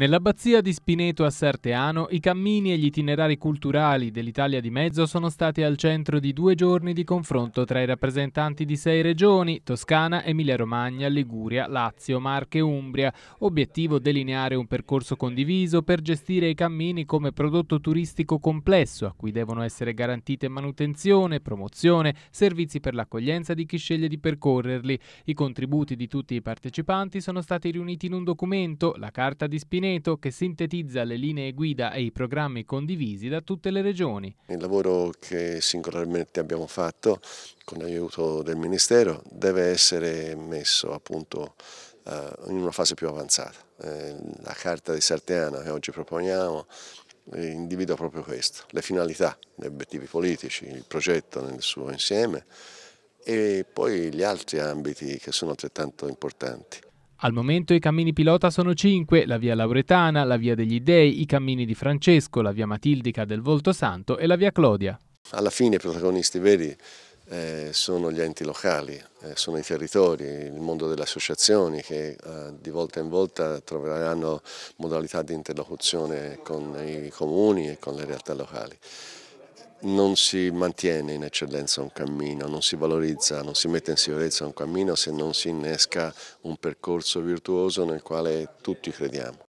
Nell'abbazia di Spineto a Sarteano i cammini e gli itinerari culturali dell'Italia di Mezzo sono stati al centro di due giorni di confronto tra i rappresentanti di sei regioni, Toscana, Emilia-Romagna, Liguria, Lazio, Marche e Umbria. Obiettivo delineare un percorso condiviso per gestire i cammini come prodotto turistico complesso a cui devono essere garantite manutenzione, promozione, servizi per l'accoglienza di chi sceglie di percorrerli. I contributi di tutti i partecipanti sono stati riuniti in un documento, la Carta di Spineto, Veneto che sintetizza le linee guida e i programmi condivisi da tutte le regioni. Il lavoro che singolarmente abbiamo fatto con l'aiuto del Ministero deve essere messo appunto eh, in una fase più avanzata. Eh, la carta di Sarteana che oggi proponiamo eh, individua proprio questo, le finalità, gli obiettivi politici, il progetto nel suo insieme e poi gli altri ambiti che sono altrettanto importanti. Al momento i cammini pilota sono cinque, la via Lauretana, la via degli Dei, i cammini di Francesco, la via Matildica del Volto Santo e la via Clodia. Alla fine i protagonisti veri eh, sono gli enti locali, eh, sono i territori, il mondo delle associazioni che eh, di volta in volta troveranno modalità di interlocuzione con i comuni e con le realtà locali non si mantiene in eccellenza un cammino, non si valorizza, non si mette in sicurezza un cammino se non si innesca un percorso virtuoso nel quale tutti crediamo.